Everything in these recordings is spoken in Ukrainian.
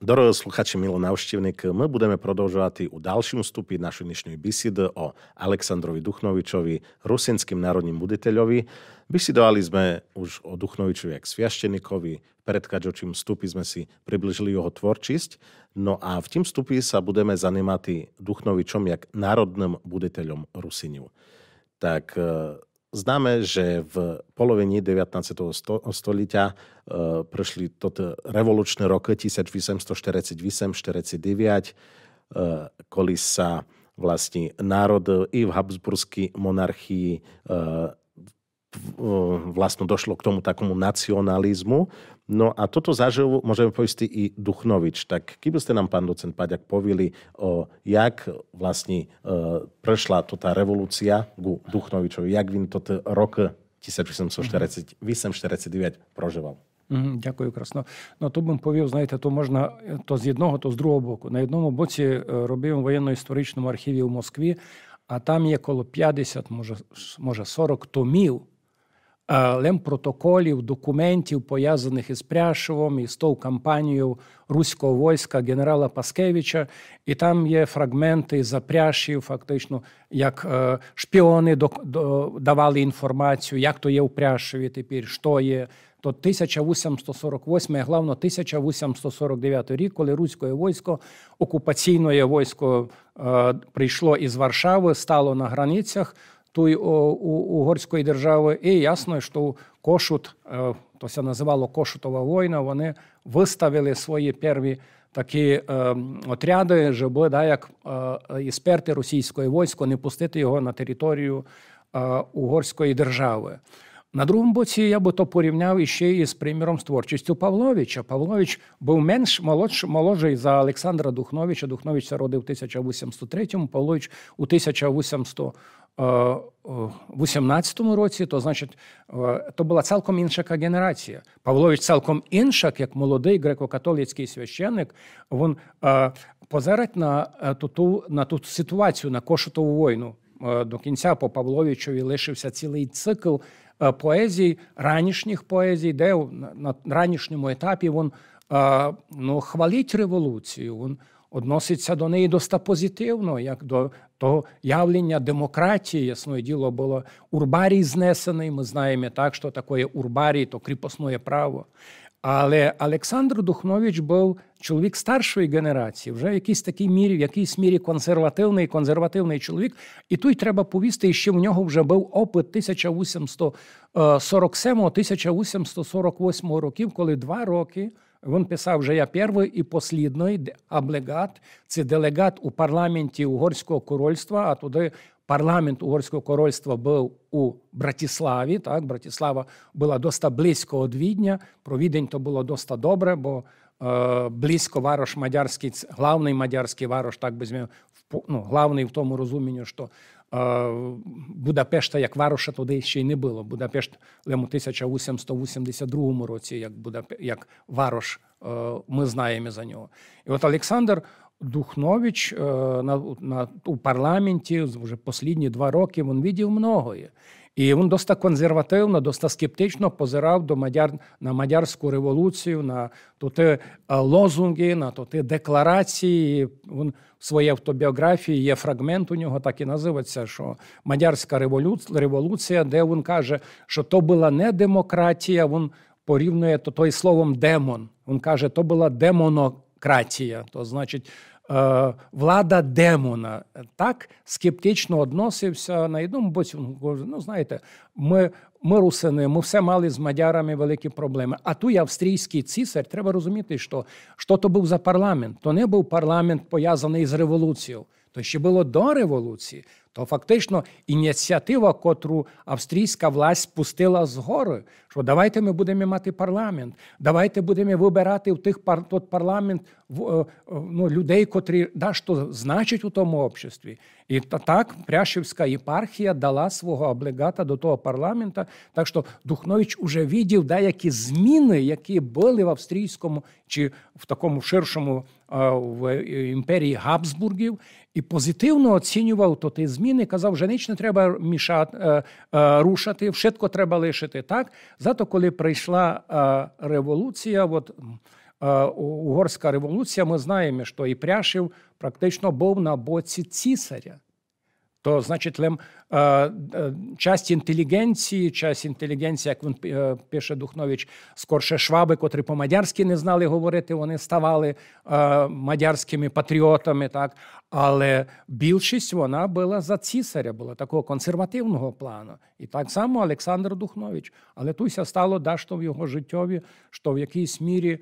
Здорово, слухачи, milo navštívnik, My budeme prodolžovať u ďalším vstupi našu dnešnú bisidu o Aleksandrovi Duchnovičovi, rusinským národním buditeľovi. Bisidovali sme už o Duchnovičovi jak sviaštenikovi, v predkaďočím vstupi sme si približili jeho tvorčisť, no a v tým vstupi sa budeme zanimať Duchnovičom jak národným buditeľom Rusiniu. Tak eh, Známe, že v polovení 19. stolíťa e, prešli toto revolučné roky 1848-49, e, koli sa vlastne národ i v Habsburskej monarchii e, vlastno došlo k tomu takomu nacionalizmu. No a toto zažil, môžeme povedať, i Duchnovič. Tak keby ste nám, pán docent Paďak, povili, o, jak vlastne e, prešla to tá revolúcia ku Duchnovičovi, jak vin toto rok 1849 проживав. Дякую, красно. Ну то бим повів, знаєте, то можна то з одного, то з другого боку. На одному боці робив воєнно-історичному архіві в Москві, а там є коло 50, може, може 40 томів Е, лемпротоколів, документів, пов'язаних із Пряшевом, із тою кампанією руського войска генерала Паскевича, і там є фрагменти за Пряшів, фактично, як е, шпіони давали інформацію, як то є у Пряшеві тепер, що є. То 1848, а главно 1849 рік, коли руське військо, окупаційне військо е, прийшло із Варшави, стало на границях той угорської держави, і ясно, що кошут, е, то це називало кошутова війна, Вони виставили свої перші такі е, отряди, щоб да, як е, ісперти російської військо, не пустити його на територію угорської держави. На другому боці я би то порівняв іще із приміром з творчістю Павловича. Павлович був менш молодш, молодший за Олександра Духновича. Духнович родив у 1803-му, Павлович у 1800 Е, е, в 18-му році, то значить, е, то була цілком інша генерація. Павлович цілком інша, як молодий греко-католицький священник, він позирать на ту на ту ситуацію на кошутову війну. До кінця по Павловичові лишився цілий цикл поезій, ранішніх поезій, де на ранішньому етапі він ну, хвалить революцію. він Односиться до неї доста позитивно, як до того явлення демократії, ясное діло, було урбарій знесений. Ми знаємо так, що таке урбарій, то кріпосне право. Але Олександр Духнович був чоловік старшої генерації, вже в якійсь такій мірі, в якійсь мірі консервативний, консервативний чоловік. І тут треба повісти, що в нього вже був опит 1847-1848 е, років, коли два роки. Він писав, що я перший і послідний облегат, це делегат у парламенті Угорського корольства, а туди парламент Угорського корольства був у Братиславі. Так, Братислава була досить близько від Відня. Про відень то було досить добре, бо е, близько варош мадярський, головний мадярський варош, так би змінив, ну, главний в тому розумінні, що е, Будапешта як вароша туди ще й не було. Будапешт в 1882 році, як Будап... як варош, е, ми знаємо за нього. І от Олександр Духнович е, на, на, у парламенті вже останні два роки він відів многое. І він доста консервативно, доста скептично позирав до мадяр на мадярську революцію, на туди е, лозунги, на туди декларації. Він в своїй автобіографії є фрагмент у нього, так і називається, що мадярська революція, де він каже, що то була не демократія. Він порівнює то той словом демон. Він каже, то була демонократія. То значить, Е, влада демона так скептично относився на одному боці. Ну знаєте, ми ми русини, ми все мали з мадярами великі проблеми. А тут австрійський цісар, треба розуміти, що що то був за парламент. То не був парламент пов'язаний з революцією то ну, ще було до революції, то фактично ініціатива, котру австрійська власть спустила згори, що давайте ми будемо мати парламент, давайте будемо вибирати в тих пар... тот парламент е, ну, людей, котрі да, що значить у тому обществі. І так Пряшівська єпархія дала свого облегата до того парламента. Так що Духнович уже видів деякі зміни, які були в австрійському чи в такому ширшому. Е, в е, імперії Габсбургів і позитивно оцінював то ті зміни. Казав, що ніч не треба мішати е, рушати, вшитко треба лишити. Так зато, коли прийшла революція, от угорська революція, ми знаємо, що і пряшів практично був на боці цісаря то, значит, лем, е, е, часть інтелігенції, часть інтелігенції, як він е, пише Духнович, скорше шваби, котрі по-мадярськи не знали говорити, вони ставали мадярськими патріотами. так. Але більшість вона була за цісаря, була такого консервативного плану. І так само Олександр Духнович. Але туся стало дашто в його життєві, що в якійсь мірі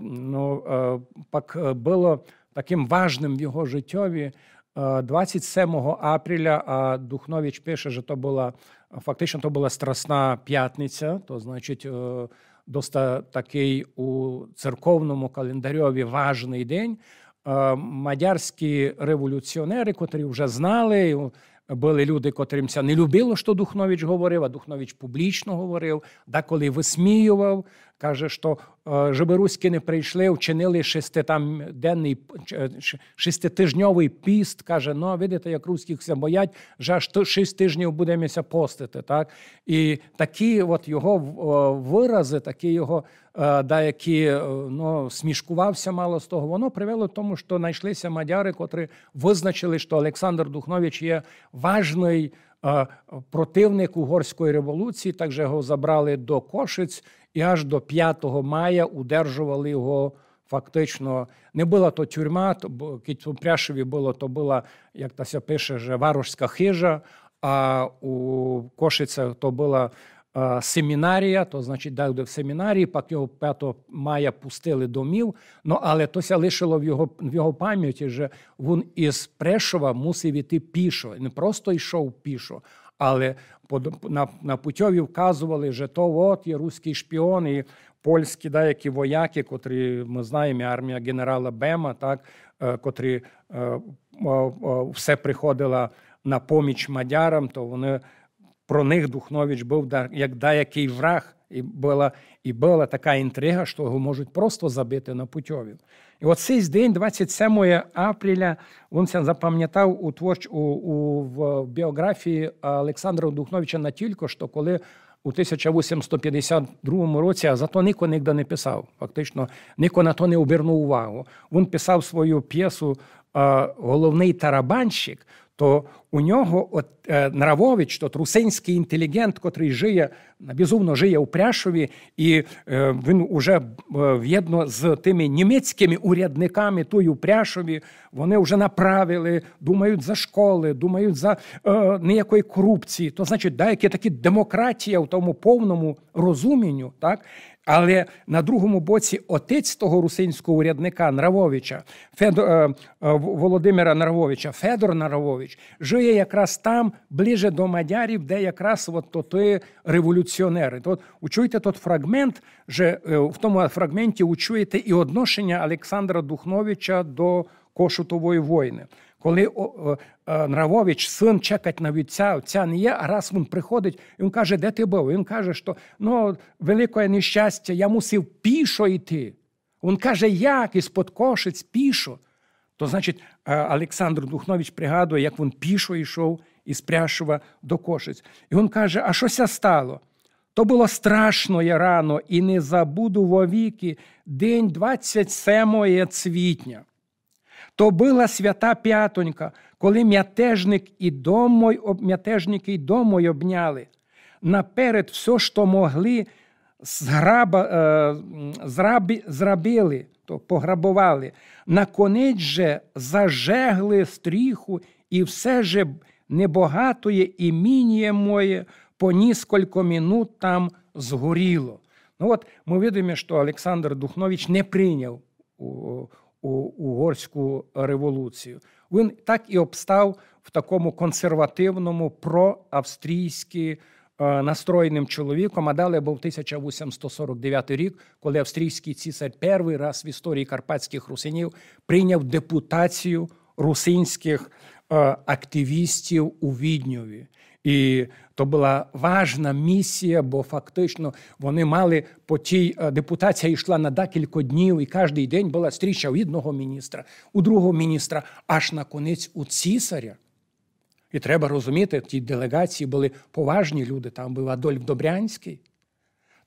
ну, пак було таким важним в його життєві. 27 е, апреля Духнович пише, що то була фактично то була Страсна п'ятниця, то значить е, доста такий у церковному календарьові важний день. Е, мадярські революціонери, котрі вже знали були люди, котримся не любило, що Духнович говорив, а Духнович публічно говорив, деколи висміював. Каже, що щоб е, руські не прийшли, вчинили шеститамденний е, шеститижньовий піст. Каже, ну видите, як руських все боять, вже аж шість тижнів будемося постити. Так? І такі от його е, вирази, такі його деякі ну, смішкувався мало з того. Воно привело до тому, що знайшлися мадяри, котрі визначили, що Олександр Духнович є важний е, противник угорської революції. Так же його забрали до Кошиць і аж до 5 мая удержували його. Фактично не була то тюрма, то Кітупряшеві було, то була, як тася пише, вже варожська хижа, а у Кошицях то була Е, семінарія, то значить, дав в семінарії, пак його 5 мая пустили домів. Ну але то тося лишило в його в його пам'яті, що він із Прешова мусив іти пішо, не просто йшов пішо. Але на на путьові вказували, що то от є руський шпіон, і польські деякі вояки, котрі ми знаємо, армія генерала Бема, так е, котрі е, все приходила на поміч мадярам, то вони про них Духнович був як деякий враг, і була і була така інтрига, що його можуть просто забити на путьові. І от цей день, 27 апреля, він це запам'ятав у творч у, у в біографії Олександра Духновича на тільки, що коли. У 1852 році, а зато Нико нігде не писав. Фактично, Нико на то не обернув увагу. Він писав свою п'єсу Головний тарабанщик то у нього от е, Наравович, то русинський інтелігент, котрий жиє безумно жиє у Пряшові, і е, він уже е, в'єдно з тими німецькими урядниками той у Пряшові, вони вже направили, думають за школи, думають за е, ніякої корупції. То значить, да, які такі демократія в тому повному розумінню, так але на другому боці отець того русинського урядника Нравовича, Федор, е, е, Володимира Нравовича, Федор Наравович, жиє якраз там, ближе до мадярів, де якраз от то ти революціонери. Тот учуйте тот фрагмент, же е, в тому фрагменті учуєте і одношення Олександра Духновича до Кошутової війни. Коли Е, Нравович, син чекать на відця, отця не є, а раз він приходить, і він каже, де ти був? він каже, що ну, велике нещастя, я мусив пішо йти. Він каже, як із Подкошиць пішо. То значить, е, Олександр Духнович пригадує, як він пішо йшов із Пряшова до Кошиць. І він каже, а щося стало? То було страшно я рано, і не забуду вовіки день 27 цвітня. То була свята п'ятонька, коли мятежник і домой, мятежники й домой обняли, наперед все, що могли, зграба, зрабі, е, зрабили, то пограбували, наконець же зажегли стріху, і все же небагатоє іміння моє по нісколько минут там згоріло. Ну от Ми видимо, що Олександр Духнович не прийняв у, у, угорську революцію. Він так і обстав в такому консервативному проавстрійській е, настроєним чоловіком, а далі був 1849 рік, коли австрійський цісар перший раз в історії карпатських русинів прийняв депутацію русинських е, активістів у Відньові. І то була важна місія, бо фактично вони мали по тій е, депутація йшла на декілька днів, і кожен день була стріча у одного міністра, у другого міністра, аж на конець у цісаря. І треба розуміти, ті делегації були поважні люди. Там був Адольф Добрянський,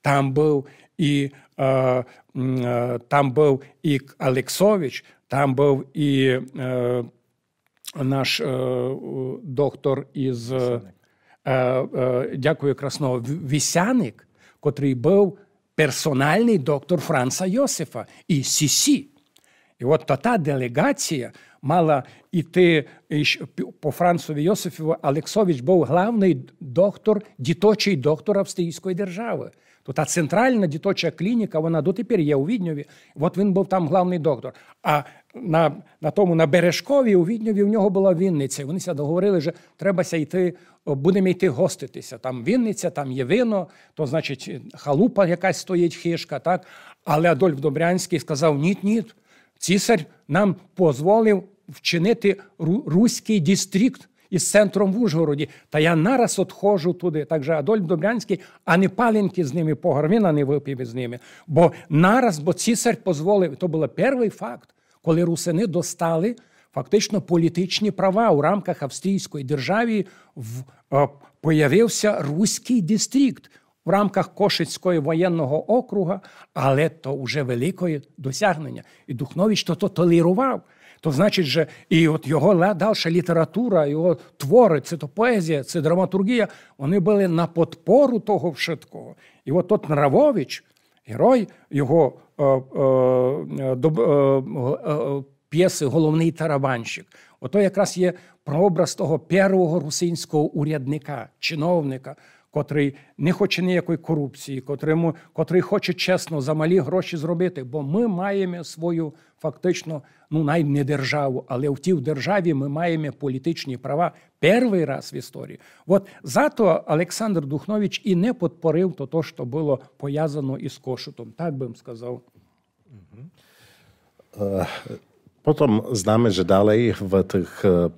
там був і е, е, там був і Алексович, там був і е, наш е, доктор із е, Сенек. Е, е, дякую Краснова, вісяник, котрий був персональний доктор Франца Йосифа і Сісі. І от та делегація мала іти по Францові Йосифову Алексович був главний доктор, діточий доктор Австрійської держави. То та центральна діточа клініка, вона дотепер є у Відньові. От він був там головний доктор. А на на тому на Бережкові у Відньові в нього була Вінниця. Вони ся договорили, що треба йти, будемо йти гоститися. Там Вінниця, там є вино, то значить халупа якась стоїть хишка. так? Але Адольф Добрянський сказав: ні, ні, цісар нам дозволив вчинити руський дистрикт із центром в Ужгороді. Та я нараз отходжу туди. Так же Адольф Добрянський, а не палінки з ними, погорвіна не випив з ними. Бо нараз, бо цісар дозволив, то був перший факт коли русини достали фактично політичні права у рамках австрійської держави в е, появився руський дистрикт в рамках Кошицького воєнного округа, але то вже велике досягнення. І Духнович то то толерував. То значить, же, і от його дальша література, його твори, це то поезія, це драматургія, вони були на подпору того вшиткого. І от от Нравович, герой його Е, е, е, п'єси Головний тарабанщик. Ото якраз є прообраз того першого русинського урядника, чиновника котрий не хоче ніякої корупції, котрому, котрий хоче чесно за малі гроші зробити. Бо ми маємо свою фактично, ну навіть не державу, але в тій державі ми маємо політичні права перший раз в історії. От зато Олександр Духнович і не підпорив то, що було пов'язано із Кошутом, так би сказав. Е, Potom známe, že ďalej v tých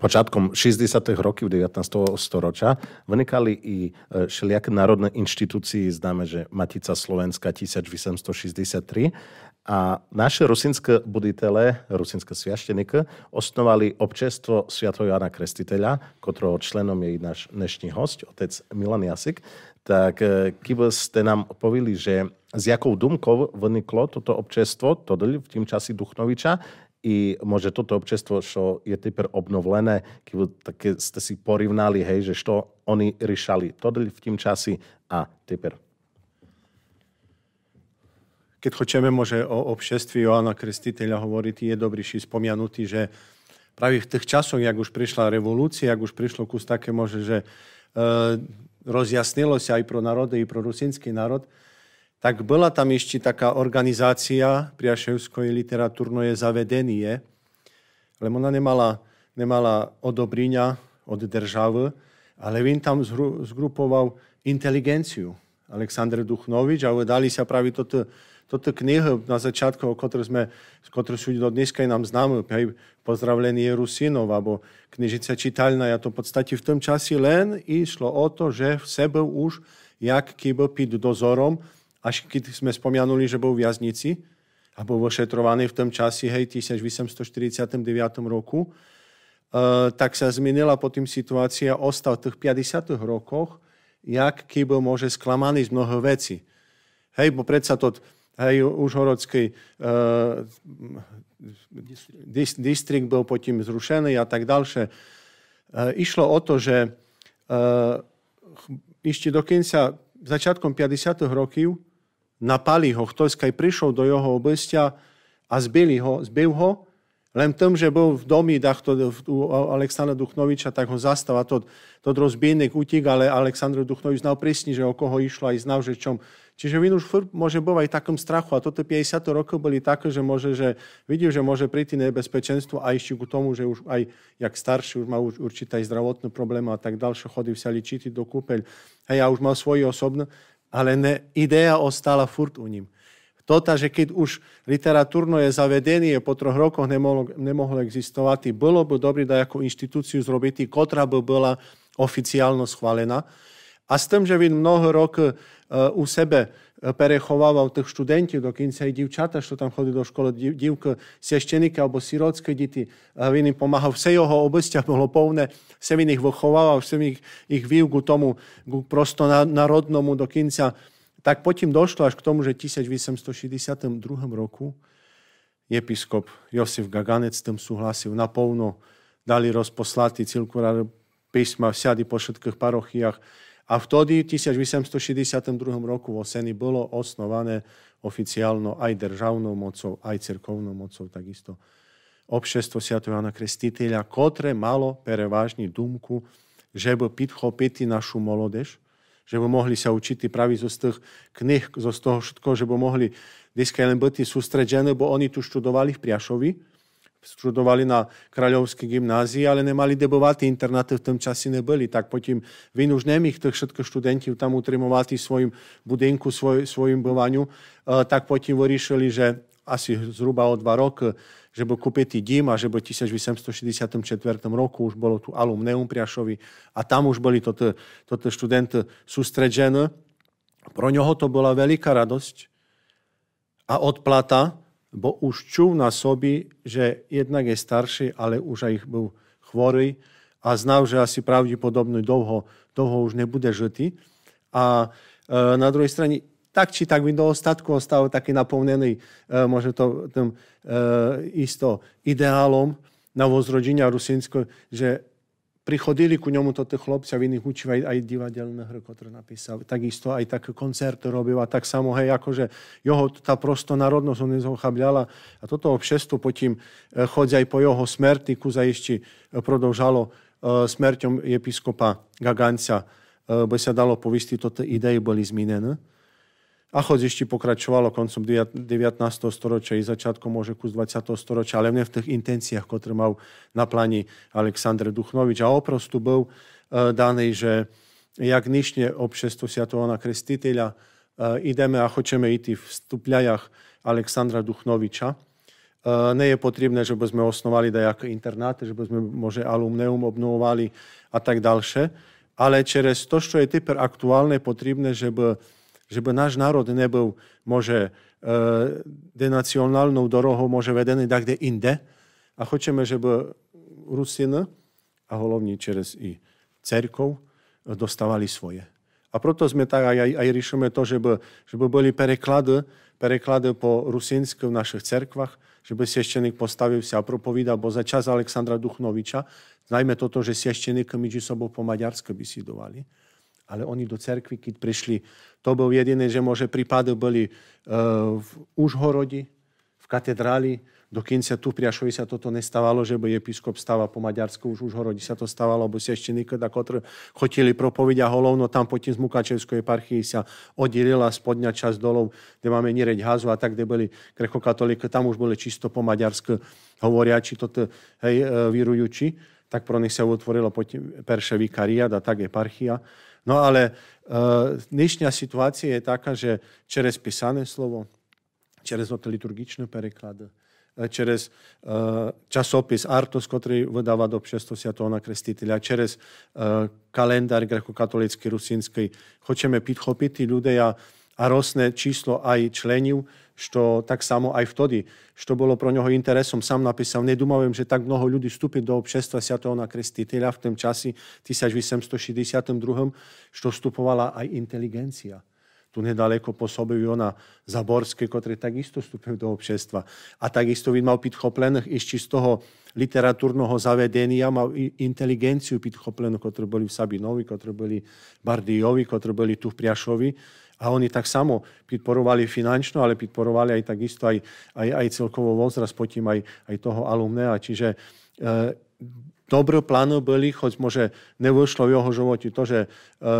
počiatkom 60. rokov 19. storočia vnikali i e, všelijaké národné inštitúcie, známe, že Matica Slovenska 1863 a naše rusinské buditele, rusinské sviašteniky, osnovali občestvo Sviatho Jana Krestiteľa, ktorého členom je i náš dnešný host, otec Milan Jasik. Tak e, keby ste nám povili, že z jakou dumkou vniklo toto občestvo, to v tým časi Duchnoviča, i môže toto občestvo, čo je teper obnovlené, які také ste si порівняли, hej, že що oni рішали to v tým časi a teper. Keď chceme, môže o občestvi Joana Krstiteľa hovoriť, je dobrý ši spomianutý, že práve v tých časoch, jak už prišla revolúcia, jak už prišlo kus také, môže, že e, rozjasnilo sa aj pro národy, i pro rusínsky národ, tak bola tam ešte taká organizácia Priaševskoj literatúrnoje zavedenie, lebo ona nemala, nemala odobriňa od državy, ale on tam zhru, zgrupoval inteligenciu. Aleksandr Duchnovič a dali sa práve toto, toto knihu na začiatku, o ktorej sme, z ktorej sú do dneska nám známe, aj pozdravlenie Rusinov, alebo knižica čitalná, Ja to v podstate v tom čase len išlo o to, že v sebe už, jak kýbo pod dozorom, až keď sme spomianuli, že bol v jaznici a bol ošetrovaný v tom časi, hej, 1849 roku, e, tak sa zmenila potom situácia, ostal v tých 50 rokoch, jak Kýbel môže sklamaný z mnoho veci. Hej, bo predsa to hej, užhorodský e, dis, distrikt bol potom zrušený a tak ďalšie. E, išlo o to, že e, ešte dokým dokonca začiatkom 50. rokov Napali ho, хтось кай prišiel do jeho обличчя, a zbili ho, zbil ho, Len tým, že bol v domi dachto, u Aleksandra Duchnoviča, tak ho zastava to, to rozbíjnik utík, ale Aleksandr Duchnovič znal presne, že o koho išlo aj znal, že čom. Čiže vinuš už furt môže bovať v takom strachu a toto 50 rokov boli také, že môže, že vidí, že môže príti nebezpečenstvo a ešte ku tomu, že už aj jak starší už má určité zdravotné problémy a tak ďalšie chodí sa ličiť do kúpeľ. Hej, ja už mal svoje osobné, ale ne, ideja ostala furt u ním. Tota, že keď už literatúrno je zavedenie po troch rokoch nemohlo, nemohlo existovať, bolo by dobré da ako inštitúciu zrobiť, ktorá by bola oficiálno schválená. A s tým, že він много років у себе переховував тих студентів, до кінця і дівчата, що там ходили до школи, дівки, священики або сіротські діти, він їм допомагав. Все його областя було повне, все він їх виховував, все він їх вів у тому просто народному до кінця. Так потім дошло аж к тому, що в 1862 року єпіскоп Йосиф Гаганець з тим сугласив наповно, дали розпослати цілку письма всяді по швидких парохіях, a vtedy, v 1862 roku vo Seni, bolo osnované oficiálno aj državnou mocou, aj cerkovnou mocou takisto občestvo Sv. Jana Krestiteľa, ktoré malo prevážne dúmku, že by podchopiti našu molodež, že by mohli sa učiť pravi zo tých knih, zo toho všetko, že by mohli dneska len byť sústredžené, bo oni tu študovali v Priašovi, študovali na kráľovské gymnázii, ale nemali debovatý internáty v tom tym neboli. Tak potom Tak potem wynużnemi tych wszystkich studentów tam utrzymywali svojim budinku, budynku, swoj, swoim bywaniu. E, tak potom vyriešili, že asi zhruba o dwa roky, bol kúpetý dím a že bol 1864 roku už bolo tu alumneum Priaszowi, a tam už boli toto, te, to te Pro ňoho to bola veľká radosť a odplata – bo už čul na sobi, že jednak je starší, ale už aj bol chvorý a znal, že asi pravdepodobne dlho, dlho už nebude będzie A e, na druhej strane, tak či tak by do ostatku ostal taký napomnený, e, možno to tým e, isto ideálom na rozrodzenia Rusinsko, že prichodili ku ňomu toto chlopci a v iných učil aj, aj divadelné hry, ktoré napísal. Takisto aj tak koncert robil a tak samo, hej, akože jeho tá prosto prostonárodnosť on nezohabľala a toto obšestvo potom e, chodzi aj po jeho smerti, kuza ešte prodolžalo e, smerťom episkopa Gaganca, e, bo sa dalo povistiť, toto idei boli zmenene. ako ešte pokračovalo koncom 19. storočia i začiatkom môže kus 20. storočia, ale v tých intenciách, ktoré mal na pláni Aleksandr Duchnovič. A oprostu bol e, daný, že jak dnešne občestvo Sviatovaná Krestiteľa e, ideme a chceme iti v stupľajach Aleksandra Duchnoviča. E, ne je potrebné, že by sme osnovali dajak internáty, že by sme môže alumneum obnovovali a tak ďalšie. Ale čerez to, čo je typer aktuálne, potrebné, že by že by náš národ był może e, denacjonalną drogą, może wedeny tak, kde inde. a chceme, že by Rusjanie, a hlavne przez i cerkov dostávali svoje. A proto sme tak aj, aj aj riešime to, že by, že by boli preklady, preklady po rusínsku v našich cerkvách, že by sieštenik postavil sa a propovídal, bo za čas Aleksandra Duchnoviča, najmä toto, že sieštenik medzi sobou po maďarsku by si dovali. Ale oni do cerkvy, keď prišli, to bol jediné, že môže prípady boli uh, v Užhorodi, v katedráli, dokonca tu pri Ašovi sa toto nestávalo, že by episkop stáva po Maďarsku, už Užhorodi sa to stávalo, bo svešteník, ktorý chodili chotili propovedia holovno tam potom z Mukačevskoj eparchii sa oddelila spodňa čas dolov, kde máme nireť Hazu a tak, kde boli grekokatolíky, tam už boli čisto po maďarsku hovoriači, toto hej, e, vírujúči tak pro nich sa potom perše vikariat a tak eparchia. No ale uh, dnešná situácia je taká, že čerez písané slovo, čerez no liturgičné переклады, через uh, časopis Artus, ktorý vydáva do přestosia Jana Krestiteľa, čerez uh, kalendár grekokatolický, rusínsky. Хочeme підхопити людей, a rosne číslo aj členov, što tak samo aj vtedy, što bolo pro neho interesom, sam napísal, nedúmavím, že tak mnoho ľudí vstúpi do občestva Sviatovna Krestiteľa v tom časi 1862, što vstupovala aj inteligencia tu nedaleko po pôsobil Jona Zaborský, ktorý takisto vstúpil do občestva. A takisto mal podchoplených ešte z toho literatúrneho zavedenia, mal inteligenciu podchoplenú, ktorí boli v Sabinovi, ktorí boli Bardijovi, ktorí boli tu v Priašovi. A oni tak samo podporovali finančno, ale podporovali aj takisto aj, aj, aj celkovo vozraz potom aj, aj toho alumnea. Čiže e, dobro plány boli, choď môže nevošlo v jeho jego to, že e,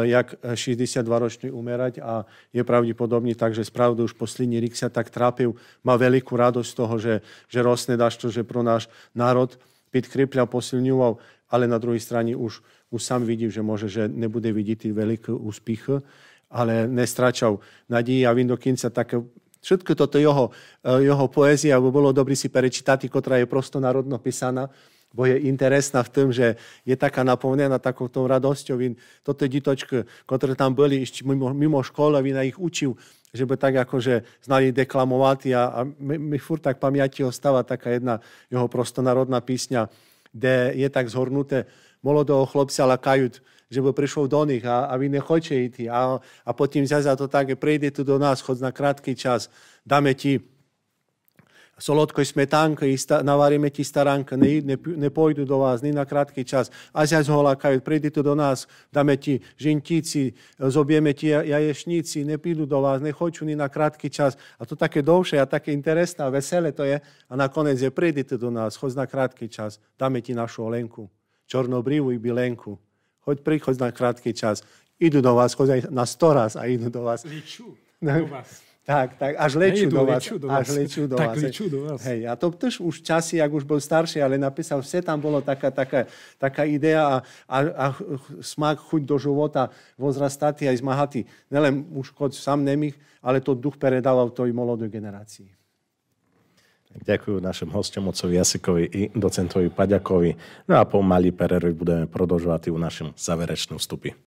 jak 62 ročný umerať a je prawdopodobnie tak, že spravdu už posledni rok sa tak trápil, má veľkú radosť z toho, že że dáš to, že pro náš národ podkrypľa, posilňoval, ale na druhej strane už, už sám vidí, že môže, že nebude vidieť veľký úspich ale nestračal nadії, a він до кінця Všetko toto jeho, eh, jeho poézia, bo bolo dobrý si prečítať, ktorá je prosto národno písaná, bo je interesná v tom, že je taká napomnená takou tou radosťou. Vín, toto ditočko, ktoré tam boli ešte mimo, mimo školy, vina ich učil, že by tak akože znali deklamovať a, a my, my furt tak pamäti ostáva taká jedna jeho prostonárodná písňa, kde je tak zhornuté, molodého chlopca lakajúť, že by prišlo do nich a, a vy nechoďte ísť. A, a potom zase to tak, prejde tu do nás, chod na krátky čas, dáme ti solotko i smetanko i sta, navaríme ti staranka, ne, ne, ne pojdu do vás ni na krátky čas. A zjaz ho lakaju, prejde tu do nás, dáme ti žintíci, zobieme ti jaješníci, ne pidu do vás, ne hoću ni na krátky čas. A to také dovše, a také interesné a veselé to je. A nakonec je, prejde tu do nás, chod na krátky čas, dáme ti našu Olenku, čornobrivu i bilenku. Hoď príchod na krátky čas. Idú do vás, chodia na 100 raz a idú do vás. Liču do vás. Tak, tak, až lečú do vás. do vás. Až lečú do vás. Tak lečú do vás. Hej, a to tiež už časy, ak už bol starší, ale napísal, vse tam bolo taká, taká, taká idea a, a, a smak, chuť do života, vozrastatý aj zmahatý. Nelen už kod sám nemých, ale to duch predával toj molodej generácii. Ďakujem našim hostom, ocovi Jasikovi i docentovi Paďakovi. No a pomaly Pererovi budeme prodlžovať u našom záverečnom vstupi.